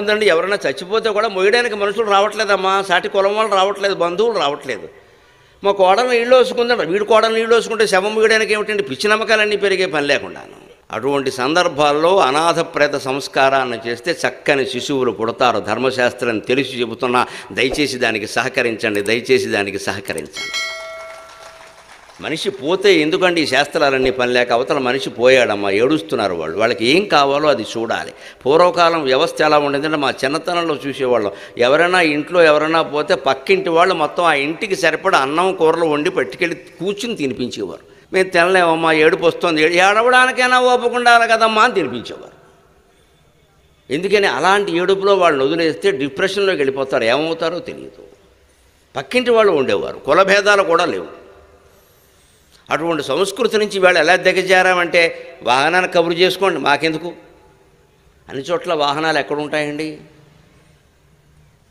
ఉందండి ఎవరైనా చచ్చిపోతే కూడా మొయ్యడానికి మనుషులు రావట్లేదమ్మా సాటి కులం వాళ్ళు రావట్లేదు బంధువులు రావట్లేదు మా కోడలు నీళ్ళు వేసుకుందండి వీడు కోడలు నీళ్ళు వేసుకుంటే శవం మొయ్యడానికి ఏమిటండి పిచ్చి నమ్మకాలన్నీ పెరిగే పని లేకుండాను అటువంటి సందర్భాల్లో అనాథప్రేత సంస్కారాన్ని చేస్తే చక్కని శిశువులు పుడతారు ధర్మశాస్త్రం తెలిసి చెబుతున్నా దయచేసి దానికి సహకరించండి దయచేసి దానికి సహకరించండి మనిషి పోతే ఎందుకండి ఈ శాస్త్రాలన్నీ పని లేక అవతల మనిషి పోయాడమ్మా ఏడుస్తున్నారు వాళ్ళు వాళ్ళకి ఏం కావాలో అది చూడాలి పూర్వకాలం వ్యవస్థ ఎలా ఉండేదంటే మా చిన్నతనంలో చూసేవాళ్ళం ఎవరైనా ఇంట్లో ఎవరైనా పోతే పక్కింటి వాళ్ళు మొత్తం ఆ ఇంటికి సరిపడా అన్నం కూరలు వండి పట్టుకెళ్ళి కూర్చుని తినిపించేవారు మేము తినలేమమ్మా ఏడుపు వస్తుంది ఏడవడానికైనా అలా కదమ్మా అని తినిపించేవారు ఎందుకని అలాంటి ఏడుపులో వాళ్ళని వదిలేస్తే డిప్రెషన్లోకి వెళ్ళిపోతారు ఏమవుతారో తెలియదు పక్కింటి వాళ్ళు ఉండేవారు కులభేదాలు కూడా లేవు అటువంటి సంస్కృతి నుంచి వాళ్ళు ఎలా దిగజారామంటే వాహనాన్ని కబురు చేసుకోండి మాకెందుకు అన్ని చోట్ల వాహనాలు ఎక్కడ ఉంటాయండి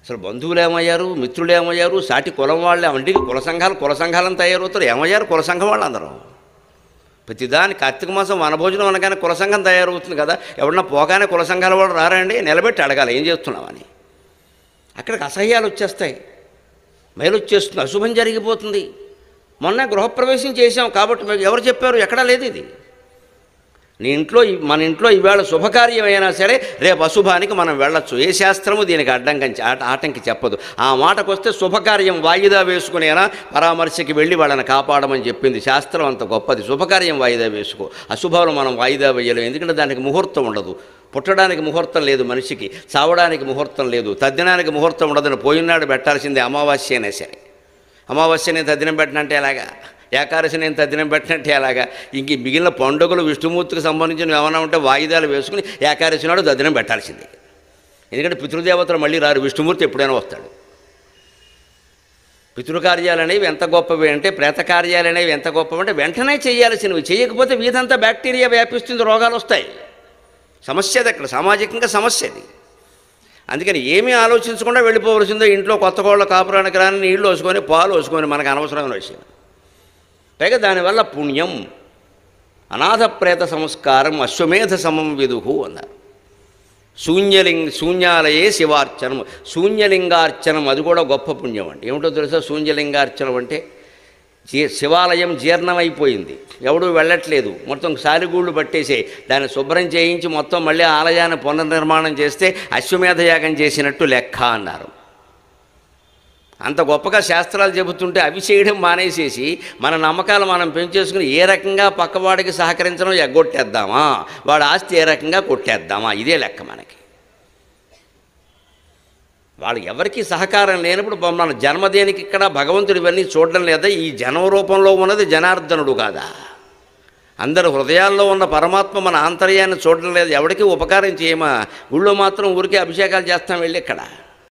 అసలు బంధువులు ఏమయ్యారు మిత్రులు ఏమయ్యారు సాటి కులం వాళ్ళు ఏమండి కుల సంఘాలు కుల సంఘాలను తయారవుతారు ఏమయ్యారు కుల సంఘం వాళ్ళు అందరం ప్రతిదాని కార్తీక మాసం వనభోజనం అనగానే కుల సంఘం తయారవుతుంది కదా ఎవరన్నా పోగానే కుల సంఘాల వాళ్ళు రారండి నిలబెట్టి అడగాలి ఏం చేస్తున్నామని అక్కడికి అసహ్యాలు వచ్చేస్తాయి మేలు వచ్చేస్తుంది అశుభం జరిగిపోతుంది మొన్న గృహప్రవేశం చేశాం కాబట్టి ఎవరు చెప్పారు ఎక్కడా లేదు ఇది నీ ఇంట్లో మన ఇంట్లో ఈవేళ శుభకార్యమైనా సరే రేపు అశుభానికి మనం వెళ్ళొచ్చు ఏ శాస్త్రము దీనికి అడ్డంకి ఆటంకి చెప్పదు ఆ మాటకు వస్తే శుభకార్యం వాయిదా వేసుకునేనా పరామర్శకి వెళ్ళి వాళ్ళని కాపాడమని చెప్పింది శాస్త్రం అంత గొప్పది శుభకార్యం వాయిదా వేసుకో అశుభాలు మనం వాయిదా వేయలేము ఎందుకంటే దానికి ముహూర్తం ఉండదు పుట్టడానికి ముహూర్తం లేదు మనిషికి చావడానికి ముహూర్తం లేదు తద్దినానికి ముహూర్తం ఉండదని పోయినాడు పెట్టాల్సిందే అమావాస్య అయినా సరే అమావాస్య నేను తద్దినం పెట్టినట్టే ఎలాగా ఏకాదశి నేను తద్దినం పెట్టినట్టే ఎలాగా ఇంక మిగిలిన పండుగలు విష్ణుమూర్తికి సంబంధించిన ఏమైనా ఉంటే వాయిదాలు వేసుకుని ఏకాదశి నాడు తద్దినం పెట్టాల్సిందే ఎందుకంటే పితృదేవతలు మళ్ళీ రారు విష్ణుమూర్తి ఎప్పుడైనా వస్తాడు పితృకార్యాలు అనేవి ఎంత గొప్పవి అంటే ప్రేతకార్యాలు అనేవి ఎంత గొప్పవి అంటే వెంటనే చేయాల్సినవి చేయకపోతే వీధంతా బ్యాక్టీరియా వ్యాపిస్తుంది రోగాలు వస్తాయి సమస్య అది అక్కడ సామాజికంగా సమస్య అది అందుకని ఏమీ ఆలోచించకుండా వెళ్ళిపోవలసిందో ఇంట్లో కొత్త కోళ్ళ కాపురానికి రాని నీళ్లు వేసుకొని పాలు వేసుకొని మనకు అనవసరమైన విషయం పైగా దానివల్ల పుణ్యం అనాథ ప్రేత సంస్కారం అశ్వమేధ సమం విదుహు అన్నారు శూన్యలింగ శూన్యాలయే శివార్చనం శూన్యలింగార్చనం అది కూడా గొప్ప పుణ్యం అండి ఏమిటో తెలుసా శూన్యలింగార్చనం అంటే శివాలయం జీర్ణమైపోయింది ఎవడూ వెళ్ళట్లేదు మొత్తం సారిగూళ్ళు పట్టేసి దాన్ని శుభ్రం చేయించి మొత్తం మళ్ళీ ఆలయాన్ని పునర్నిర్మాణం చేస్తే అశ్వమేధ యాగం చేసినట్టు లెక్క అన్నారు అంత గొప్పగా శాస్త్రాలు చెబుతుంటే అవి చేయడం మానేసేసి మన నమ్మకాలు మనం పెంచేసుకుని ఏ రకంగా పక్కవాడికి సహకరించడం ఎగ్గొట్టేద్దామా వాడు ఆస్తి ఏ రకంగా కొట్టేద్దామా ఇదే లెక్క మనకి వాళ్ళు ఎవరికి సహకారం లేనప్పుడు మన జన్మదేనికి ఇక్కడ భగవంతుడు ఇవన్నీ చూడడం లేదా ఈ జన్మ రూపంలో ఉన్నది జనార్దనుడు కాదా అందరి హృదయాల్లో ఉన్న పరమాత్మ మన ఆంతర్యాన్ని చూడడం లేదు ఎవరికి ఉపకారం చేయమా ఊళ్ళో మాత్రం ఊరికే అభిషేకాలు చేస్తాం వెళ్ళి ఇక్కడ